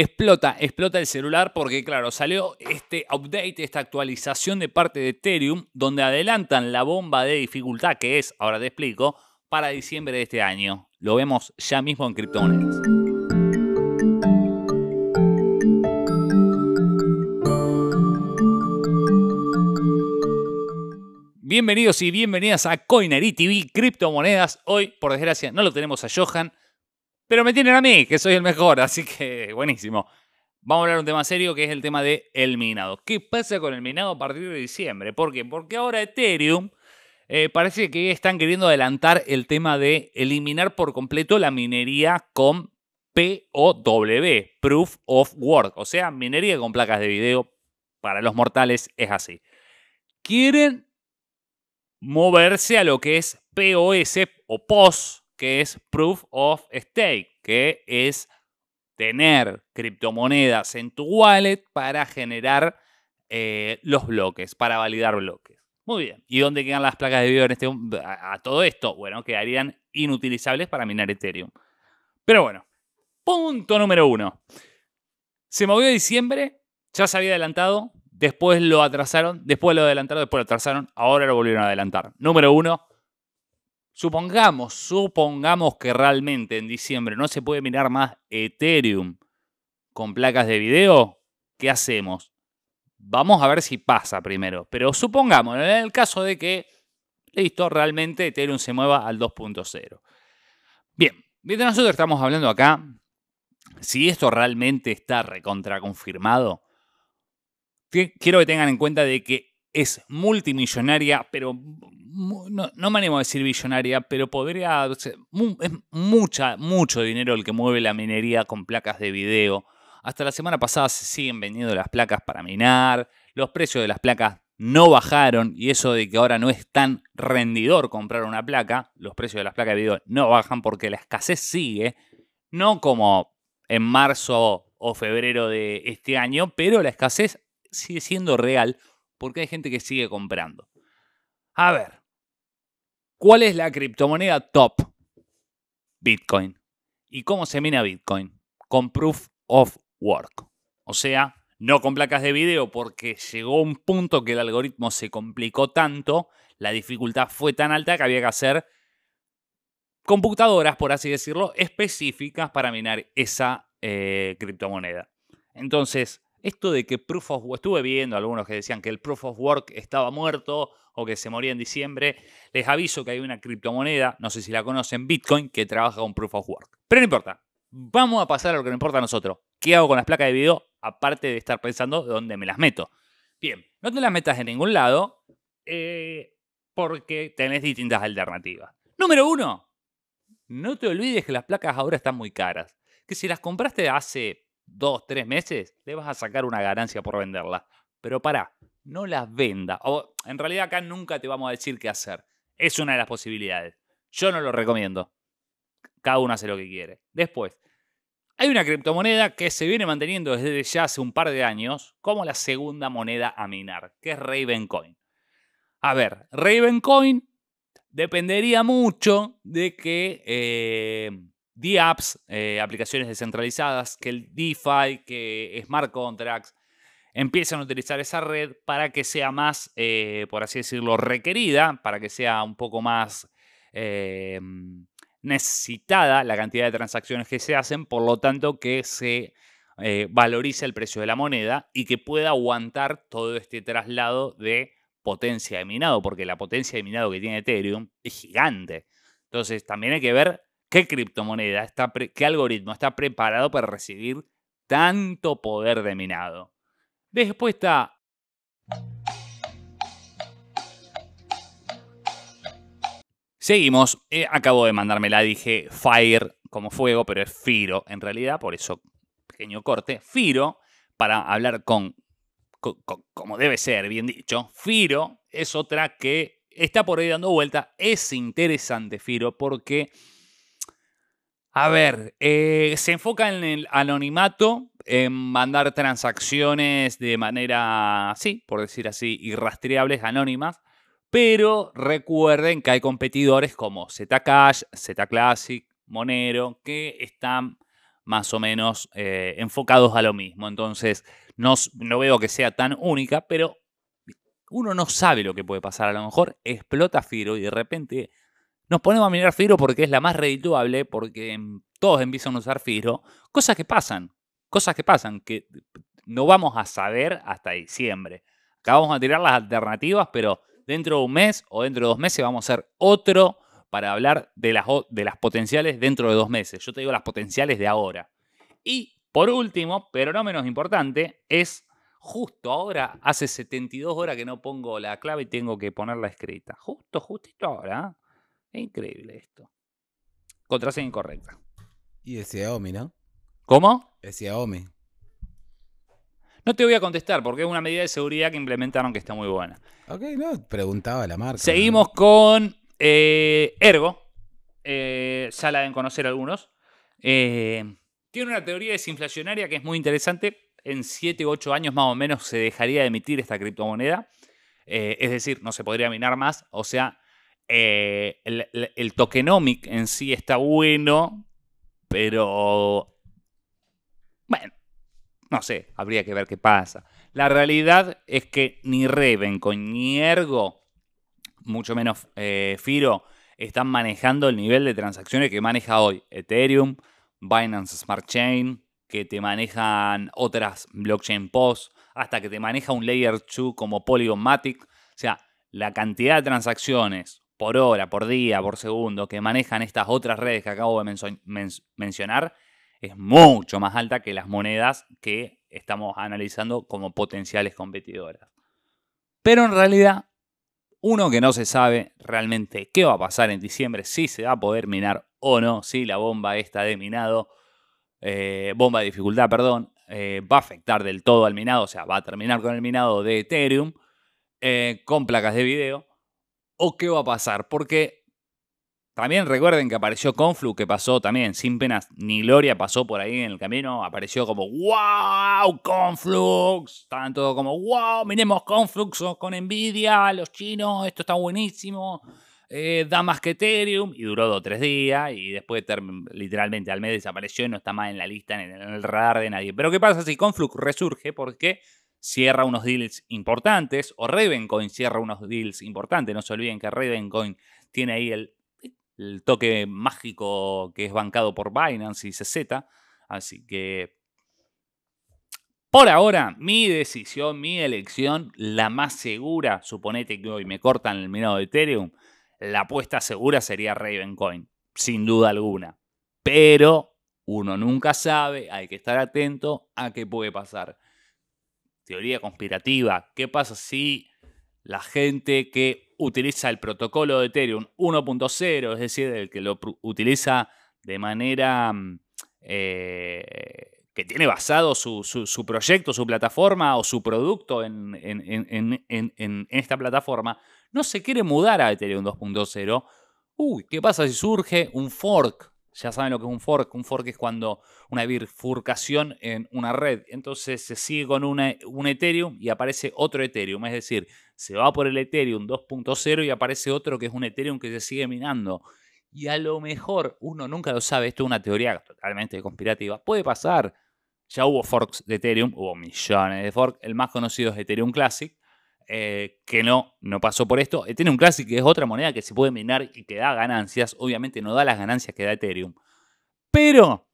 explota, explota el celular porque, claro, salió este update, esta actualización de parte de Ethereum, donde adelantan la bomba de dificultad que es, ahora te explico, para diciembre de este año. Lo vemos ya mismo en Criptomonedas. Bienvenidos y bienvenidas a Coinery TV Criptomonedas. Hoy, por desgracia, no lo tenemos a Johan pero me tienen a mí, que soy el mejor, así que buenísimo. Vamos a hablar de un tema serio que es el tema de minado. ¿Qué pasa con el minado a partir de diciembre? ¿Por qué? Porque ahora Ethereum eh, parece que están queriendo adelantar el tema de eliminar por completo la minería con POW, Proof of Work, o sea, minería con placas de video. Para los mortales es así. Quieren moverse a lo que es POS o POS, que es proof of stake, que es tener criptomonedas en tu wallet para generar eh, los bloques, para validar bloques. Muy bien. ¿Y dónde quedan las placas de video en este, a, a todo esto? Bueno, quedarían inutilizables para minar Ethereum. Pero bueno, punto número uno. Se movió diciembre, ya se había adelantado, después lo atrasaron, después lo adelantaron, después lo atrasaron, ahora lo volvieron a adelantar. Número uno, Supongamos, supongamos que realmente en diciembre no se puede mirar más Ethereum con placas de video, ¿qué hacemos? Vamos a ver si pasa primero. Pero supongamos, en el caso de que, listo, realmente Ethereum se mueva al 2.0. Bien, mientras nosotros estamos hablando acá, si esto realmente está recontraconfirmado, quiero que tengan en cuenta de que es multimillonaria, pero no, me animo a decir billonaria, pero podría. es mucha, mucho dinero el que mueve la minería con placas de video. Hasta la semana pasada se siguen vendiendo las placas para minar. Los precios de las placas no bajaron y eso de que ahora no es tan rendidor comprar una placa, los precios de las placas de video no bajan porque la escasez sigue, no como en marzo o febrero de este año, pero la escasez sigue siendo real porque hay gente que sigue comprando. A ver, ¿Cuál es la criptomoneda top? Bitcoin. ¿Y cómo se mina Bitcoin? Con proof of work. O sea, no con placas de video porque llegó un punto que el algoritmo se complicó tanto, la dificultad fue tan alta que había que hacer computadoras, por así decirlo, específicas para minar esa eh, criptomoneda. Entonces, esto de que proof of work, estuve viendo algunos que decían que el proof of work estaba muerto o que se moría en diciembre, les aviso que hay una criptomoneda, no sé si la conocen, Bitcoin, que trabaja con Proof of Work. Pero no importa, vamos a pasar a lo que no importa a nosotros. ¿Qué hago con las placas de video? Aparte de estar pensando dónde me las meto. Bien, no te las metas en ningún lado eh, porque tenés distintas alternativas. Número uno, no te olvides que las placas ahora están muy caras. Que si las compraste hace dos, tres meses, le vas a sacar una ganancia por venderlas. Pero pará, no las venda. O en realidad acá nunca te vamos a decir qué hacer. Es una de las posibilidades. Yo no lo recomiendo. Cada uno hace lo que quiere. Después, hay una criptomoneda que se viene manteniendo desde ya hace un par de años como la segunda moneda a minar, que es Ravencoin. A ver, Ravencoin dependería mucho de que eh, DApps, eh, aplicaciones descentralizadas, que el DeFi, que smart contracts, empiezan a utilizar esa red para que sea más, eh, por así decirlo, requerida, para que sea un poco más eh, necesitada la cantidad de transacciones que se hacen, por lo tanto que se eh, valorice el precio de la moneda y que pueda aguantar todo este traslado de potencia de minado, porque la potencia de minado que tiene Ethereum es gigante. Entonces también hay que ver qué criptomoneda, está qué algoritmo está preparado para recibir tanto poder de minado. Después está Seguimos. Eh, acabo de mandármela, dije Fire como fuego, pero es Firo en realidad, por eso pequeño corte. Firo, para hablar con, con, como debe ser, bien dicho. Firo es otra que está por ahí dando vuelta. Es interesante Firo porque a ver, eh, se enfoca en el anonimato, en mandar transacciones de manera, sí, por decir así, irrastreables, anónimas, pero recuerden que hay competidores como Zcash, Zclassic, Monero, que están más o menos eh, enfocados a lo mismo. Entonces, no, no veo que sea tan única, pero uno no sabe lo que puede pasar. A lo mejor explota Firo y de repente nos ponemos a mirar Firo porque es la más redituable, porque em, todos empiezan a usar Firo. Cosas que pasan, cosas que pasan, que no vamos a saber hasta diciembre. Acá vamos a tirar las alternativas, pero dentro de un mes o dentro de dos meses vamos a hacer otro para hablar de las, de las potenciales dentro de dos meses. Yo te digo las potenciales de ahora. Y por último, pero no menos importante, es justo ahora, hace 72 horas que no pongo la clave y tengo que ponerla escrita. Justo, justito ahora. Es increíble esto. Contraseña incorrecta. Y decía ¿no? ¿Cómo? Decía Xiaomi. No te voy a contestar porque es una medida de seguridad que implementaron que está muy buena. Ok, no, preguntaba la marca. Seguimos con eh, Ergo. Eh, ya la deben conocer algunos. Eh, tiene una teoría desinflacionaria que es muy interesante. En 7 u 8 años más o menos se dejaría de emitir esta criptomoneda. es decir, no se podría minar más. O sea, eh, el, tokenomic en sí está bueno, pero bueno, no sé, habría que ver qué pasa. La realidad es que ni Ravencoin ni Ergo, mucho menos eh, Firo, están manejando el nivel de transacciones que maneja hoy Ethereum, Binance Smart Chain, que te manejan otras blockchain post, hasta que te maneja un layer 2 como Polygon Matic. O sea, la cantidad de transacciones por hora, por día, por segundo que manejan estas otras redes que acabo de mencionar es mucho más alta que las monedas que estamos analizando como potenciales competidoras. Pero en realidad, uno que no se sabe realmente qué va a pasar en diciembre, si se va a poder minar o no, si la bomba está de minado, eh, bomba de dificultad, perdón, eh, va a afectar del todo al minado, o sea, va a terminar con el minado de Ethereum eh, con placas de video qué va a pasar? Porque también recuerden que apareció Conflux, que pasó también sin penas ni gloria, pasó por ahí en el camino, apareció como ¡Wow! ¡Conflux! Estaban todos como ¡Wow! Miremos Conflux con envidia, los chinos, esto está buenísimo. Eh, da más que Ethereum y duró dos o tres días y después literalmente al mes desapareció y no está más en la lista, en el radar de nadie. Pero ¿qué pasa si Conflux resurge? Porque cierra unos deals importantes, o Ravencoin cierra unos deals importantes. No se olviden que Ravencoin tiene ahí el, toque mágico que es bancado por Binance y CZ. Así que, por ahora, mi decisión, mi elección, la más segura, suponete que hoy me cortan el minado de Ethereum, la apuesta segura sería Ravencoin, sin duda alguna. Pero uno nunca sabe, hay que estar atento a qué puede pasar teoría conspirativa. ¿Qué pasa si la gente que utiliza el protocolo de Ethereum 1.0, es decir, el que lo utiliza de manera mm, eh, que tiene basado su, proyecto, su plataforma o su producto en, en, en, esta plataforma, no se quiere mudar a Ethereum 2.0. Uy, ¿qué pasa si surge un fork ya saben lo que es un fork. Un fork es cuando una bifurcación en una red. Entonces se sigue con una, un Ethereum y aparece otro Ethereum. Es decir, se va por el Ethereum 2.0 y aparece otro que es un Ethereum que se sigue minando. Y a lo mejor uno nunca lo sabe. Esto es una teoría totalmente conspirativa. Puede pasar. Ya hubo forks de Ethereum, hubo millones de forks. El más conocido es Ethereum Classic, eh, que no, no pasó por esto. Eh, tiene un Classic que es otra moneda que se puede minar y que da ganancias. Obviamente no da las ganancias que da Ethereum. Pero,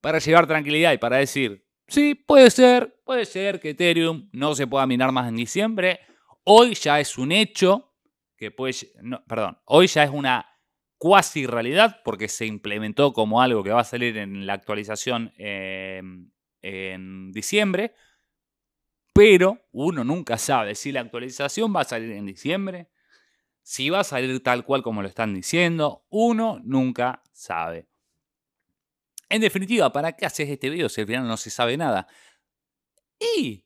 para llevar tranquilidad y para decir, sí, puede ser, puede ser que Ethereum no se pueda minar más en diciembre. Hoy ya es un hecho que puede, perdón, hoy ya es una cuasi realidad porque se implementó como algo que va a salir en la actualización em, en diciembre pero uno nunca sabe si la actualización va a salir en diciembre, si va a salir tal cual como lo están diciendo, uno nunca sabe. En definitiva, ¿para qué haces este video si al final no se sabe nada? Y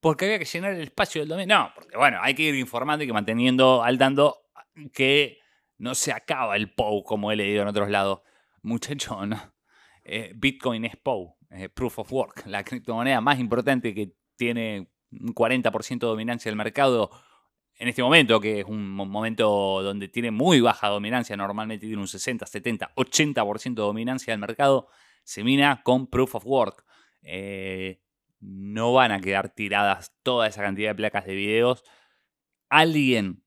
porque había que llenar el espacio del domingo? No, porque bueno, hay que ir informando y que manteniendo al tanto que no se acaba el POW como he leído en otros lados. Muchachos, eh, Bitcoin es POW, Proof of Work, la criptomoneda más importante que tiene un 40% de dominancia del mercado en este momento, que es un momento donde tiene muy baja dominancia, normalmente tiene un 60, 70, 80% de dominancia del mercado, se mina con Proof of Work. Eh, no van a quedar tiradas toda esa cantidad de placas de videos. Alguien,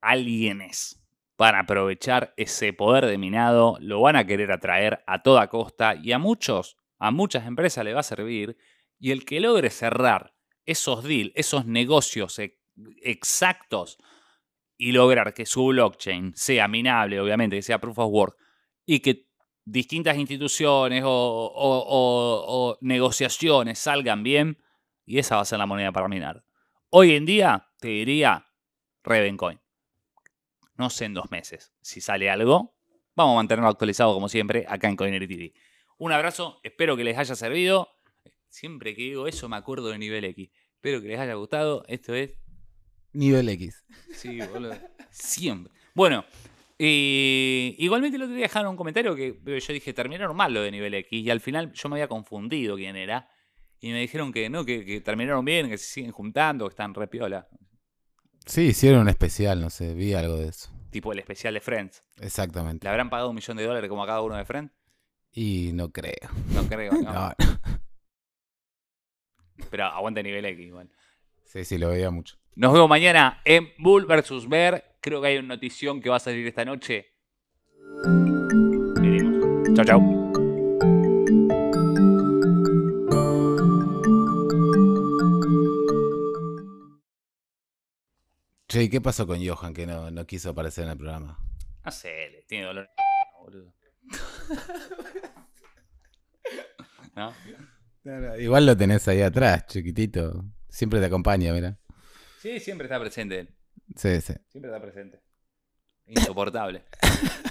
alguienes, a aprovechar ese poder de minado, lo van a querer atraer a toda costa y a muchos, a muchas empresas le va a servir y el que logre cerrar esos deals, esos negocios e, exactos y lograr que su blockchain sea minable, obviamente, que sea proof of work, y que distintas instituciones o, negociaciones salgan bien, y esa va a ser la moneda para minar. Hoy en día, te diría Revencoin. No sé en dos meses. Si sale algo, vamos a mantenerlo actualizado como siempre acá en Coinery TV. Un abrazo, espero que les haya servido. Siempre que digo eso me acuerdo de nivel X. Espero que les haya gustado. Esto es. Nivel X. Sí, boludo. Siempre. Bueno, igualmente el otro día dejaron un comentario que yo dije, terminaron mal lo de nivel X. Y al final yo me había confundido quién era. Y me dijeron que no, que, terminaron bien, que se siguen juntando, que están repiola. Sí, hicieron un especial, no sé, vi algo de eso. Tipo el especial de Friends. Exactamente. ¿Le habrán pagado un millón de dólares como a cada uno de Friends? Y no creo. No creo, no. no. Pero aguanta nivel X igual. Sí, sí, lo veía mucho. Nos vemos mañana en Bull vs. Bear. Creo que hay una notición que va a salir esta noche. Chao, chao. Che, ¿qué pasó con Johan que no, quiso aparecer en el programa? No sé, tiene dolor. ¿No? Igual lo tenés ahí atrás, chiquitito. Siempre te acompaña, mira. Sí, siempre está presente Sí, sí. Siempre está presente. Insoportable.